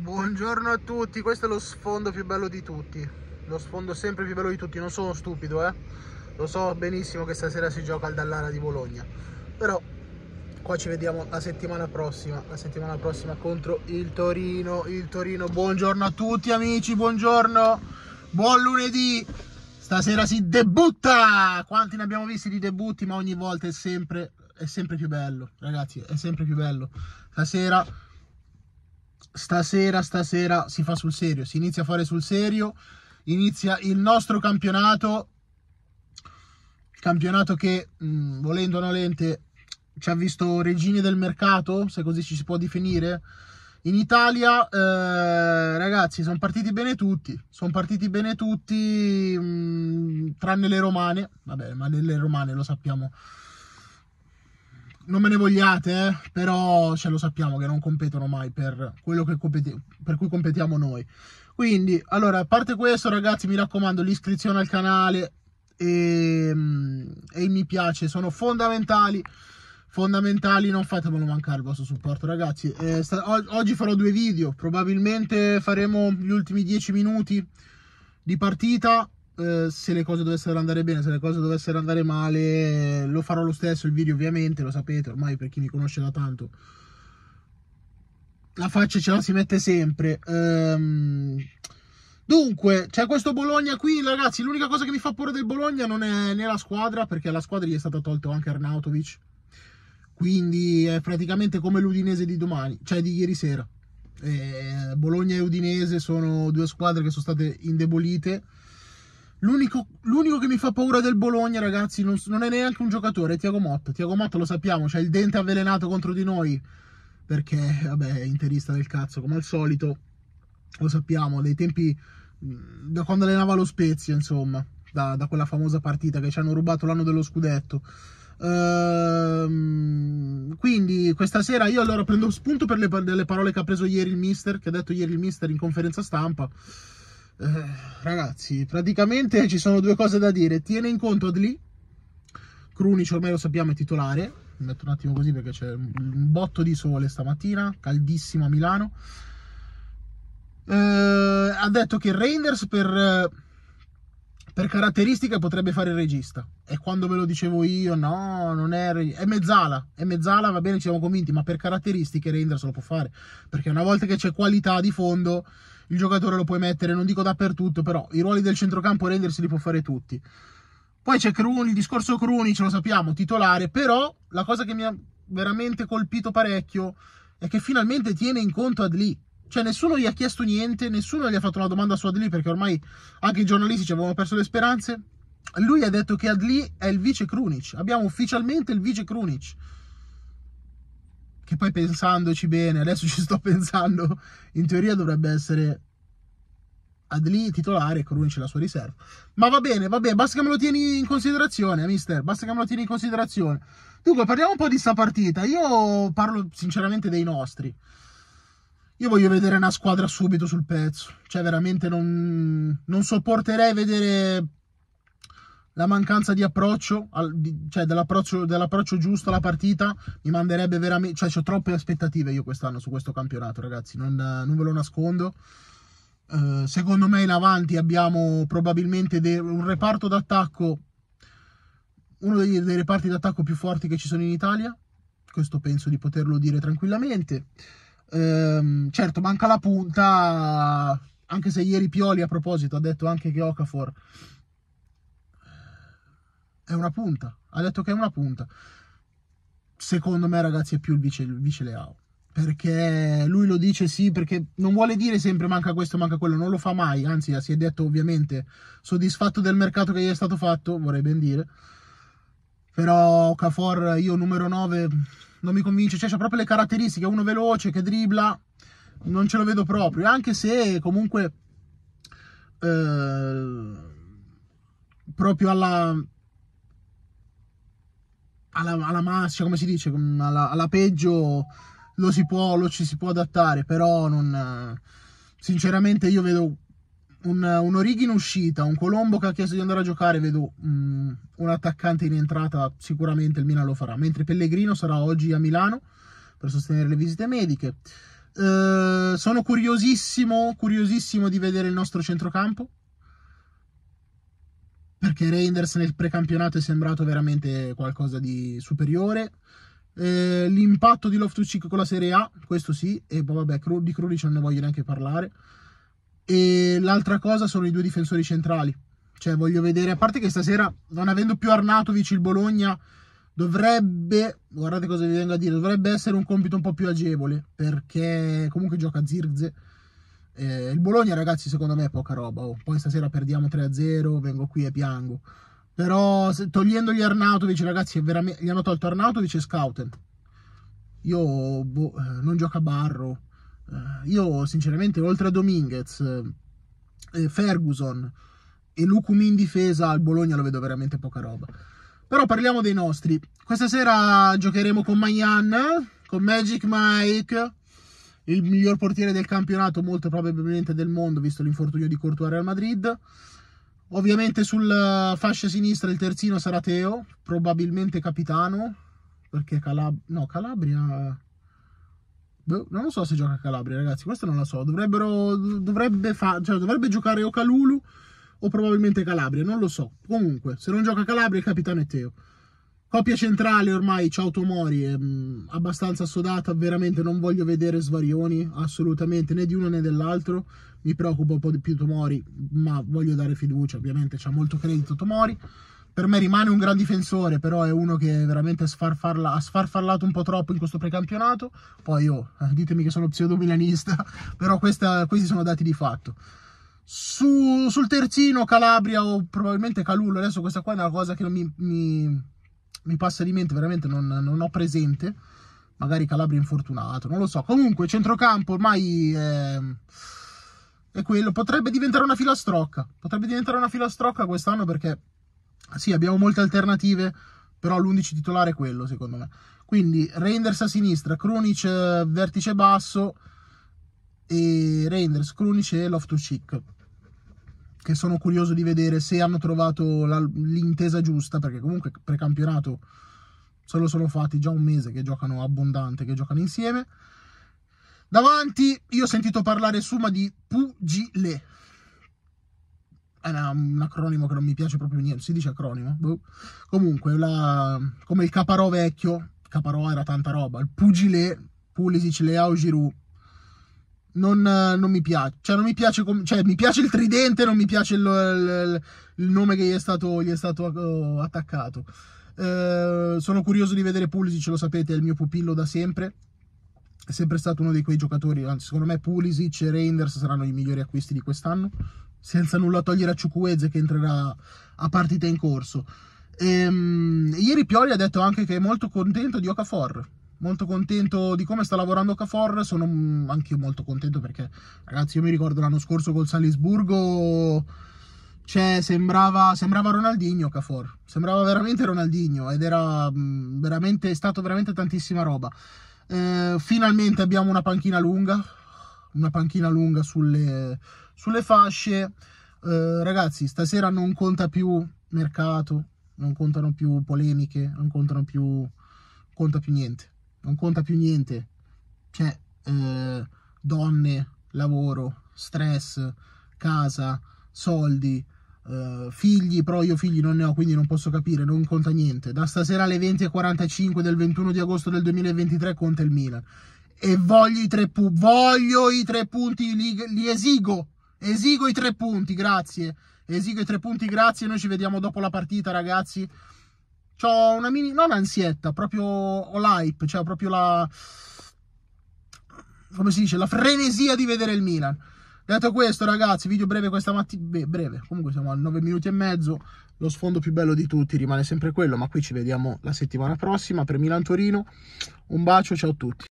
Buongiorno a tutti, questo è lo sfondo più bello di tutti Lo sfondo sempre più bello di tutti, non sono stupido eh Lo so benissimo che stasera si gioca al Dallara di Bologna Però qua ci vediamo la settimana prossima La settimana prossima contro il Torino Il Torino, buongiorno a tutti amici, buongiorno Buon lunedì Stasera si debutta Quanti ne abbiamo visti di debutti ma ogni volta è sempre, è sempre più bello Ragazzi, è sempre più bello Stasera stasera, stasera si fa sul serio, si inizia a fare sul serio, inizia il nostro campionato, campionato che mh, mm, volendo o nolente ci ha visto regine del mercato, se così ci si può definire. In Italia, eh, ragazzi, sono partiti bene tutti, sono partiti bene tutti, mh, mm, tranne le romane, vabbè, ma le romane lo sappiamo non me ne vogliate, eh? però ce cioè, lo sappiamo che non competono mai per quello competi- per cui competiamo noi. Quindi, allora, a parte questo, ragazzi, mi raccomando, l'iscrizione al canale ehm, e, e i mi piace sono fondamentali. Fondamentali, non fatemelo mancare il vostro supporto, ragazzi. Eh, sta- oggi farò due video, probabilmente faremo gli ultimi dieci minuti di partita eh, se le cose dovessero andare bene, se le cose dovessero andare male, lo farò lo stesso, il video ovviamente, lo sapete ormai per chi mi conosce da tanto. La faccia ce la si mette sempre. Ehm... Dunque, c'è questo Bologna qui, ragazzi, l'unica cosa che mi fa paura del Bologna non è né la squadra, perché alla squadra gli è stato tolto anche Arnautovic. Quindi è praticamente come l'Udinese di domani, cioè di ieri sera. Eh, Bologna e Udinese sono due squadre che sono state indebolite L'unico, l'unico, che mi fa paura del Bologna, ragazzi, non, non, è neanche un giocatore, è Tiago Motta. Tiago Motta lo sappiamo, c'ha il dente avvelenato contro di noi. Perché, vabbè, è interista del cazzo, come al solito. Lo sappiamo, dei tempi... Da quando allenava lo Spezia, insomma. Da, da quella famosa partita che ci hanno rubato l'anno dello scudetto. Ehm, quindi questa sera io allora prendo spunto per le, per le parole che ha preso ieri il mister, che ha detto ieri il mister in conferenza stampa. Eh, ragazzi, praticamente ci sono due cose da dire. Tiene in conto Adli, Krunic ormai lo sappiamo è titolare. Mi metto un attimo così perché c'è un botto di sole stamattina, caldissimo a Milano. Eh, ha detto che Reinders per, per caratteristiche potrebbe fare il regista. E quando ve lo dicevo io, no, non è, è mezzala, è mezzala, va bene, ci siamo convinti, ma per caratteristiche Reinders lo può fare. Perché una volta che c'è qualità di fondo il giocatore lo puoi mettere, non dico dappertutto, però i ruoli del centrocampo rendersi li può fare tutti. Poi c'è Cruni, il discorso Cruni, ce lo sappiamo, titolare, però la cosa che mi ha veramente colpito parecchio è che finalmente tiene in conto Adli. Cioè nessuno gli ha chiesto niente, nessuno gli ha fatto una domanda su Adli perché ormai anche i giornalisti ci avevano perso le speranze. Lui ha detto che Adli è il vice Krunic, abbiamo ufficialmente il vice Krunic che poi pensandoci bene, adesso ci sto pensando, in teoria dovrebbe essere Adli titolare e c'è la sua riserva. Ma va bene, va bene, basta che me lo tieni in considerazione, mister, basta che me lo tieni in considerazione. Dunque, parliamo un po' di sta partita. Io parlo sinceramente dei nostri. Io voglio vedere una squadra subito sul pezzo. Cioè, veramente non, non sopporterei vedere la mancanza di approccio, cioè dell'approccio, dell'approccio giusto alla partita, mi manderebbe veramente... Cioè, ho troppe aspettative io quest'anno su questo campionato, ragazzi, non, non ve lo nascondo. Uh, secondo me in avanti abbiamo probabilmente de- un reparto d'attacco, uno dei, dei reparti d'attacco più forti che ci sono in Italia, questo penso di poterlo dire tranquillamente. Um, certo, manca la punta, anche se ieri Pioli a proposito ha detto anche che Okafor è una punta. Ha detto che è una punta. Secondo me, ragazzi, è più il vice, il vice Leao. Perché lui lo dice sì, perché non vuole dire sempre manca questo, manca quello, non lo fa mai. Anzi, si è detto ovviamente soddisfatto del mercato che gli è stato fatto, vorrei ben dire. Però Cafor, io numero 9, non mi convince. Cioè, c'ha proprio le caratteristiche. Uno veloce che dribla, non ce lo vedo proprio. Anche se comunque... Eh, proprio alla alla, alla massa, come si dice, mm, alla, alla peggio lo si può, lo ci si può adattare, però non... Eh, sinceramente io vedo un, un Origi in uscita, un Colombo che ha chiesto di andare a giocare, vedo um, un attaccante in entrata, sicuramente il Milan lo farà, mentre Pellegrino sarà oggi a Milano per sostenere le visite mediche. Uh, sono curiosissimo, curiosissimo di vedere il nostro centrocampo, perché Reinders nel precampionato è sembrato veramente qualcosa di superiore. Eh, l'impatto di Loftus Cheek con la Serie A, questo sì, e boh, vabbè, di Krunic non ne voglio neanche parlare. E l'altra cosa sono i due difensori centrali. Cioè, voglio vedere, a parte che stasera, non avendo più Arnatovic il Bologna, dovrebbe, guardate cosa vi vengo a dire, dovrebbe essere un compito un po' più agevole, perché comunque gioca Zirze eh, il Bologna, ragazzi, secondo me è poca roba. Oh. Poi stasera perdiamo 3-0, vengo qui e piango. Però se, togliendo gli Arnautovic, ragazzi, gli hanno tolto Arnautovic e Scouten. Io boh, eh, non gioca a Barro. Eh, io, sinceramente, oltre a Dominguez, eh, Ferguson e Lucumi in difesa, al Bologna lo vedo veramente poca roba. Però parliamo dei nostri. Questa sera giocheremo con Mayan, con Magic Mike, il miglior portiere del campionato, molto probabilmente del mondo, visto l'infortunio di Courtois al Madrid. Ovviamente sulla eh, fascia sinistra il terzino sarà Teo, probabilmente capitano, perché Calab- no, Calabria... Boh, non lo so se gioca a Calabria, ragazzi, questo non lo so. Dovrebbero, dovrebbe, fa... cioè, dovrebbe giocare o Calulu o probabilmente Calabria, non lo so. Comunque, se non gioca Calabria, il capitano è Teo. Coppia centrale ormai, ciao Tomori, è mm, abbastanza sodata, veramente non voglio vedere svarioni, assolutamente, né di uno né dell'altro. Mi preoccupa un po' di più Tomori, ma voglio dare fiducia, ovviamente c'ha molto credito Tomori. Per me rimane un gran difensore, però è uno che veramente sfarfarla, ha sfarfallato un po' troppo in questo precampionato. Poi oh, eh, ditemi che sono pseudo-milanista, però questa, questi sono dati di fatto. Su, sul terzino Calabria o probabilmente Calullo, adesso questa qua è una cosa che non mi, mi mi passa di mente, veramente non, non ho presente, magari Calabria è infortunato, non lo so. Comunque centrocampo ormai è, ehm, è quello, potrebbe diventare una filastrocca, potrebbe diventare una filastrocca quest'anno perché sì, abbiamo molte alternative, però l'11 titolare è quello secondo me. Quindi Reinders a sinistra, Krunic eh, vertice basso e Reinders, Krunic e Loftus-Cheek che sono curioso di vedere se hanno trovato l'intesa giusta, perché comunque precampionato se lo sono fatti già un mese che giocano abbondante, che giocano insieme. Davanti io ho sentito parlare Suma di Pugile. È una, un acronimo che non mi piace proprio niente, si dice acronimo. Boh. Comunque, la, come il Caparò vecchio, Caparò era tanta roba, il Pugile, Pulisic, Leao, Giroud non, eh, non mi piace. Cioè, non mi piace, com- cioè, mi piace il tridente, non mi piace il, il, il nome che gli è stato, gli è stato eh, attaccato. Eh, sono curioso di vedere Pulisic, lo sapete, è il mio pupillo da sempre. È sempre stato uno di quei giocatori, anzi, secondo me Pulisic e Reinders saranno i migliori acquisti di quest'anno, senza nulla togliere a Ciucuezze che entrerà a partita in corso. Ehm, ieri Pioli ha detto anche che è molto contento di Okafor molto contento di come sta lavorando Cafor, sono mm, anch'io molto contento perché ragazzi io mi ricordo l'anno scorso col Salisburgo cioè, sembrava, sembrava Ronaldinho Cafor, sembrava veramente Ronaldinho ed era mm, veramente, è stato veramente tantissima roba. Eh, finalmente abbiamo una panchina lunga, una panchina lunga sulle, sulle fasce. Eh, ragazzi, stasera non conta più mercato, non contano più polemiche, non contano più, conta più niente non conta più niente. Cioè, eh, donne, lavoro, stress, casa, soldi, eh, figli, però io figli non ne ho, quindi non posso capire, non conta niente. Da stasera alle 20.45 del 21 di agosto del 2023 conta il Milan. E voglio i tre, pu voglio i tre punti, li, li esigo, esigo i tre punti, grazie. Esigo i tre punti, grazie, noi ci vediamo dopo la partita ragazzi ho una mini, non ansietta, proprio ho l'hype, cioè proprio la, come si dice, la frenesia di vedere il Milan. Detto questo, ragazzi, video breve questa mattina. Beh, breve, comunque siamo a 9 minuti e mezzo. Lo sfondo più bello di tutti rimane sempre quello, ma qui ci vediamo la settimana prossima per Milan Torino. Un bacio, ciao a tutti.